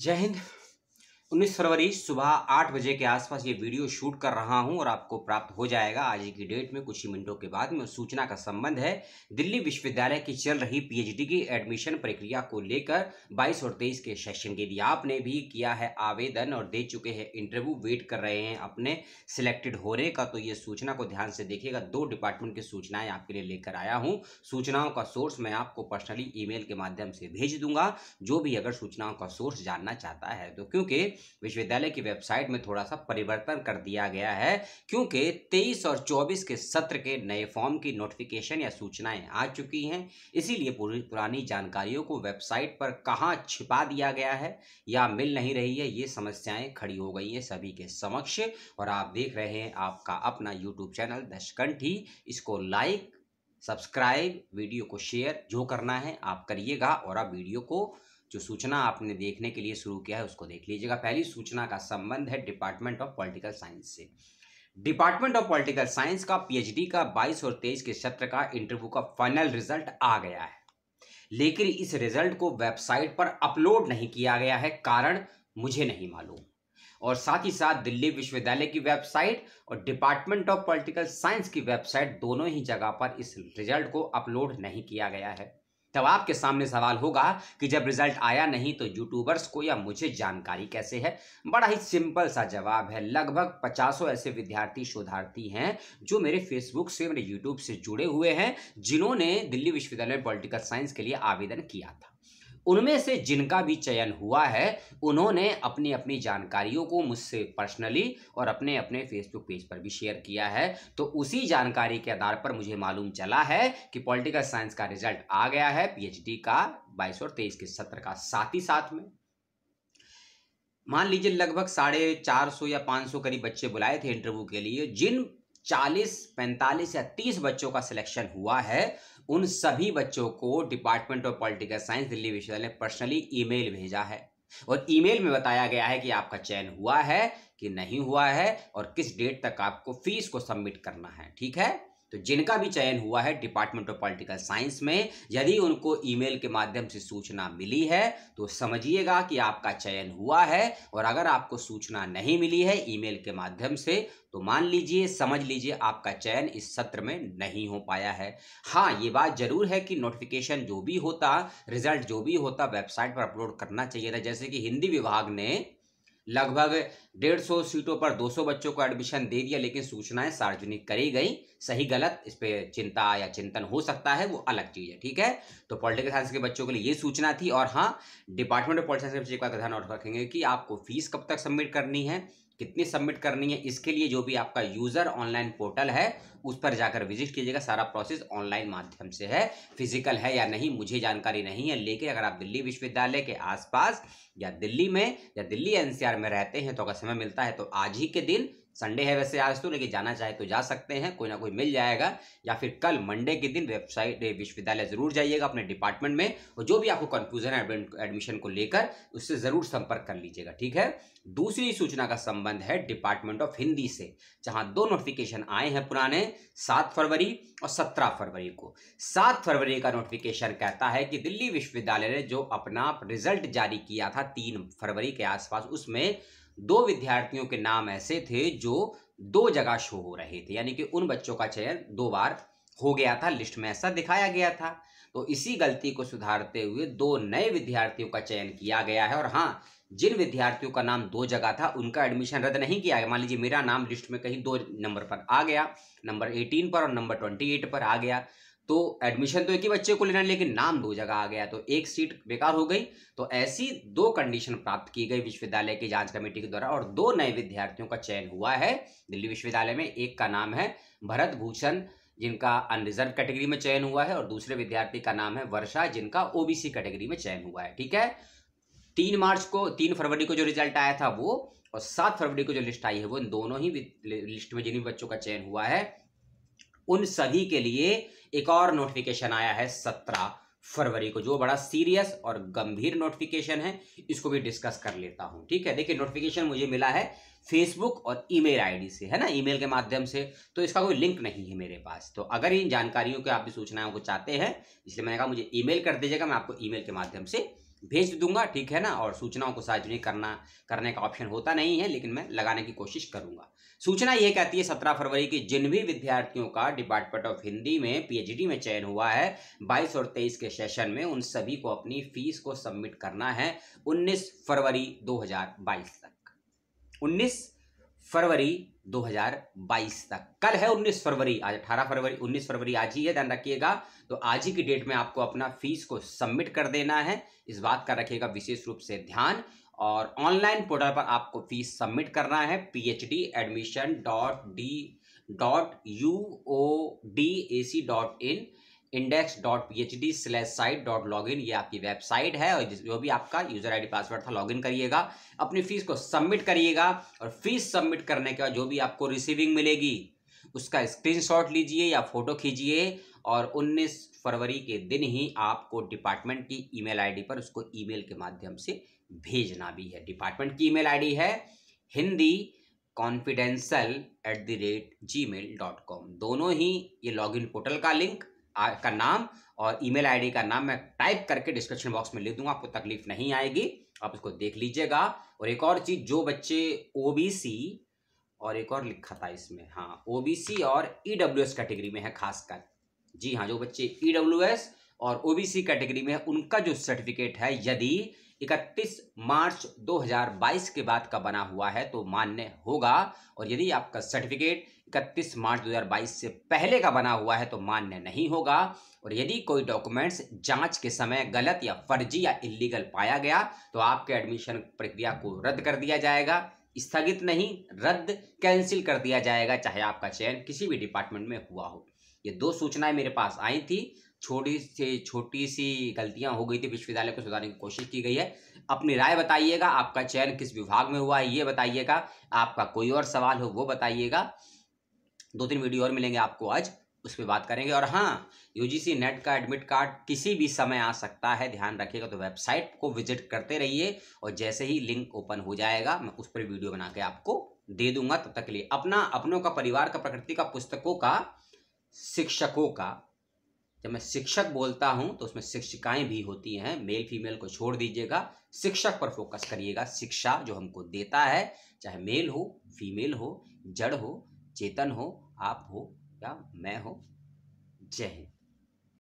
जय हिंद 19 फरवरी सुबह आठ बजे के आसपास ये वीडियो शूट कर रहा हूं और आपको प्राप्त हो जाएगा आज की डेट में कुछ ही मिनटों के बाद में सूचना का संबंध है दिल्ली विश्वविद्यालय की चल रही पीएचडी की एडमिशन प्रक्रिया को लेकर 22 और 23 के सेशन के लिए आपने भी किया है आवेदन और दे चुके हैं इंटरव्यू वेट कर रहे हैं अपने सिलेक्टेड होने का तो ये सूचना को ध्यान से देखिएगा दो डिपार्टमेंट की सूचनाएं आपके लिए लेकर आया हूँ सूचनाओं का सोर्स मैं आपको पर्सनली ई के माध्यम से भेज दूंगा जो भी अगर सूचनाओं का सोर्स जानना चाहता है तो क्योंकि विश्वविद्यालय की वेबसाइट में थोड़ा सा परिवर्तन कर दिया गया है क्योंकि 23 और 24 के सत्र के नए फॉर्म की नोटिफिकेशन या सूचनाएं आ चुकी हैं इसीलिए पूरी पुरानी जानकारियों को वेबसाइट पर कहाँ छिपा दिया गया है या मिल नहीं रही है ये समस्याएं खड़ी हो गई हैं सभी के समक्ष और आप देख रहे हैं आपका अपना यूट्यूब चैनल दशकंठी इसको लाइक सब्सक्राइब वीडियो को शेयर जो करना है आप करिएगा और आप वीडियो को जो सूचना आपने देखने के लिए शुरू किया है उसको देख लीजिएगा पहली सूचना का संबंध है डिपार्टमेंट ऑफ पॉलिटिकल साइंस से डिपार्टमेंट ऑफ पॉलिटिकल साइंस का पीएचडी का 22 और 23 के सत्र का इंटरव्यू का फाइनल रिजल्ट आ गया है लेकिन इस रिजल्ट को वेबसाइट पर अपलोड नहीं किया गया है कारण मुझे नहीं मालूम और साथ ही साथ दिल्ली विश्वविद्यालय की वेबसाइट और डिपार्टमेंट ऑफ पॉलिटिकल साइंस की वेबसाइट दोनों ही जगह पर इस रिजल्ट को अपलोड नहीं किया गया है तब आपके सामने सवाल होगा कि जब रिजल्ट आया नहीं तो यूट्यूबर्स को या मुझे जानकारी कैसे है बड़ा ही सिंपल सा जवाब है लगभग पचासों ऐसे विद्यार्थी शोधार्थी हैं जो मेरे फेसबुक से मेरे यूट्यूब से जुड़े हुए हैं जिन्होंने दिल्ली विश्वविद्यालय में पॉलिटिकल साइंस के लिए आवेदन किया था उनमें से जिनका भी चयन हुआ है उन्होंने अपनी अपनी जानकारियों को मुझसे पर्सनली और अपने अपने फेसबुक पेज पर भी शेयर किया है तो उसी जानकारी के आधार पर मुझे मालूम चला है कि पॉलिटिकल साइंस का रिजल्ट आ गया है पीएचडी का बाईस और तेईस के सत्र का साथ ही साथ में मान लीजिए लगभग साढ़े चार सौ या पाँच सौ करीब बच्चे बुलाए थे इंटरव्यू के लिए जिन चालीस पैंतालीस या तीस बच्चों का सिलेक्शन हुआ है उन सभी बच्चों को department of political science Delhi विश्वविद्यालय ने पर्सनली ईमेल भेजा है और ईमेल में बताया गया है कि आपका चयन हुआ है कि नहीं हुआ है और किस डेट तक आपको फीस को सबमिट करना है ठीक है तो जिनका भी चयन हुआ है डिपार्टमेंट ऑफ पॉलिटिकल साइंस में यदि उनको ईमेल के माध्यम से सूचना मिली है तो समझिएगा कि आपका चयन हुआ है और अगर आपको सूचना नहीं मिली है ईमेल के माध्यम से तो मान लीजिए समझ लीजिए आपका चयन इस सत्र में नहीं हो पाया है हाँ ये बात जरूर है कि नोटिफिकेशन जो भी होता रिजल्ट जो भी होता वेबसाइट पर अपलोड करना चाहिए था जैसे कि हिंदी विभाग ने लगभग डेढ़ सौ सीटों पर 200 बच्चों को एडमिशन दे दिया लेकिन सूचनाएं सार्वजनिक करी गई सही गलत इस पर चिंता या चिंतन हो सकता है वो अलग चीज़ है ठीक है तो पॉलिटिकल साइंस के बच्चों के लिए ये सूचना थी और हाँ डिपार्टमेंट ऑफ पॉलिटिकल साइंस के बच्चे का ध्यान और रखेंगे कि आपको फीस कब तक सबमिट करनी है कितनी सबमिट करनी है इसके लिए जो भी आपका यूज़र ऑनलाइन पोर्टल है उस पर जाकर विजिट कीजिएगा सारा प्रोसेस ऑनलाइन माध्यम से है फिजिकल है या नहीं मुझे जानकारी नहीं है लेकिन अगर आप दिल्ली विश्वविद्यालय के आसपास या दिल्ली में या दिल्ली एनसीआर में रहते हैं तो अगर समय मिलता है तो आज ही के दिन संडे है वैसे आज तो लेकिन जाना चाहे तो जा सकते हैं कोई ना कोई मिल जाएगा या फिर कल मंडे के दिन वेबसाइट विश्वविद्यालय जरूर जाइएगा अपने डिपार्टमेंट में और जो भी आपको कंफ्यूजन है एडमिशन को लेकर उससे ज़रूर संपर्क कर लीजिएगा ठीक है दूसरी सूचना का संबंध है डिपार्टमेंट ऑफ हिंदी से जहां दो नोटिफिकेशन आए हैं पुराने सात फरवरी और सत्रह फरवरी को सात फरवरी का नोटिफिकेशन कहता है कि दिल्ली विश्वविद्यालय ने जो अपना रिजल्ट जारी किया था तीन फरवरी के आसपास उसमें दो विद्यार्थियों के नाम ऐसे थे जो दो जगह शो हो रहे थे यानी कि उन बच्चों का चयन दो बार हो गया था लिस्ट में ऐसा दिखाया गया था तो इसी गलती को सुधारते हुए दो नए विद्यार्थियों का चयन किया गया है और हाँ जिन विद्यार्थियों का नाम दो जगह था उनका एडमिशन रद्द नहीं किया गया मान लीजिए मेरा नाम लिस्ट में कहीं दो नंबर पर आ गया नंबर एटीन पर और नंबर ट्वेंटी एट पर आ गया तो एडमिशन तो एक ही बच्चे को लेना लेकिन नाम दो जगह आ गया तो एक सीट बेकार हो गई तो ऐसी दो कंडीशन प्राप्त की गई विश्वविद्यालय की जांच कमेटी के द्वारा और दो नए विद्यार्थियों का चयन हुआ है दिल्ली विश्वविद्यालय में एक का नाम है भरत भूषण जिनका अनरिजर्व कैटेगरी में चयन हुआ है और दूसरे विद्यार्थी का नाम है वर्षा जिनका ओबीसी कैटेगरी में चयन हुआ है ठीक है तीन मार्च को तीन फरवरी को जो रिजल्ट आया था वो और सात फरवरी को जो लिस्ट आई है वो इन दोनों ही लिस्ट में जिन बच्चों का चयन हुआ है उन सभी के लिए एक और नोटिफिकेशन आया है सत्रह फरवरी को जो बड़ा सीरियस और गंभीर नोटिफिकेशन है इसको भी डिस्कस कर लेता हूं ठीक है देखिए नोटिफिकेशन मुझे मिला है फेसबुक और ईमेल आईडी से है ना ईमेल के माध्यम से तो इसका कोई लिंक नहीं है मेरे पास तो अगर इन जानकारियों के आप भी सूचनाओं को चाहते हैं इसलिए मैंने कहा मुझे ईमेल कर दीजिएगा मैं आपको ईमेल के माध्यम से भेज दूंगा ठीक है ना और सूचनाओं को सार्वजनिक करना करने का ऑप्शन होता नहीं है लेकिन मैं लगाने की कोशिश करूंगा सूचना यह कहती है सत्रह फरवरी की जिन भी विद्यार्थियों का डिपार्टमेंट ऑफ हिंदी में पीएचडी में चयन हुआ है बाईस और तेईस के सेशन में उन सभी को अपनी फीस को सबमिट करना है उन्नीस फरवरी दो तक उन्नीस फरवरी 2022 तक कल है 19 फरवरी आज 18 फरवरी 19 फरवरी आज ही है ध्यान रखिएगा तो आज ही की डेट में आपको अपना फीस को सबमिट कर देना है इस बात का रखिएगा विशेष रूप से ध्यान और ऑनलाइन पोर्टल पर आपको फीस सबमिट करना है P H D admission dot D dot U O D A C dot in index dot P H D slash site dot log in ये आपकी वेबसाइट है और जो भी आपका यूजर आईडी पासवर्ड था लॉग इन करिएगा अपनी फीस को सबमिट करिएगा और फीस सबमिट करने के बाद जो भी आपको रिसीविंग मिलेगी उसका स्क्रीनशॉट लीजिए या फोटो खींचिए और 19 फरवरी के दिन ही आपको डिपार्टमेंट की ईमेल आईडी पर उसको ईमेल के माध्यम से भेजना भी है डिपार्टमेंट की ईमेल आईडी है Hindi confidential at the rate Gmail dot com दोनों ही ये लॉगिन पोर्टल का लिंक का नाम और ईमेल आईडी का नाम मैं टाइप करके डिस्क्रिप्शन बॉक्स में ले दूंगा आपको तकलीफ नहीं आएगी आप इसको देख लीजिएगा और एक और चीज़ जो बच्चे ओबीसी और एक और लिखा था इसमें हाँ ओबीसी और ईडब्ल्यूएस e कैटेगरी में है खासकर जी हाँ जो बच्चे ईडब्ल्यूएस e और ओ कैटेगरी में है उनका जो सर्टिफिकेट है यदि इकतीस मार्च 2022 के बाद का बना हुआ है तो मान्य होगा और यदि आपका सर्टिफिकेट इकतीस मार्च 2022 से पहले का बना हुआ है तो मान्य नहीं होगा और यदि कोई डॉक्यूमेंट्स जांच के समय गलत या फर्जी या इलीगल पाया गया तो आपके एडमिशन प्रक्रिया को रद्द कर दिया जाएगा स्थगित नहीं रद्द कैंसिल कर दिया जाएगा चाहे आपका चयन किसी भी डिपार्टमेंट में हुआ हो ये दो सूचनाएं मेरे पास आई थी छोटी से छोटी सी गलतियां हो गई थी विश्वविद्यालय को सुधारने की कोशिश की गई है अपनी राय बताइएगा आपका चयन किस विभाग में हुआ है ये बताइएगा आपका कोई और सवाल हो वो बताइएगा दो तीन वीडियो और मिलेंगे आपको आज उस पर बात करेंगे और हाँ यूजीसी नेट का एडमिट कार्ड किसी भी समय आ सकता है ध्यान रखिएगा तो वेबसाइट को विजिट करते रहिए और जैसे ही लिंक ओपन हो जाएगा मैं उस पर वीडियो बना के आपको दे दूंगा तब तक के लिए अपना अपनों का परिवार का प्रकृति का पुस्तकों का शिक्षकों का जब मैं शिक्षक बोलता हूँ तो उसमें शिक्षिकाएं भी होती हैं मेल फीमेल को छोड़ दीजिएगा शिक्षक पर फोकस करिएगा शिक्षा जो हमको देता है चाहे मेल हो फीमेल हो जड़ हो चेतन हो आप हो या मैं हो जय हिंद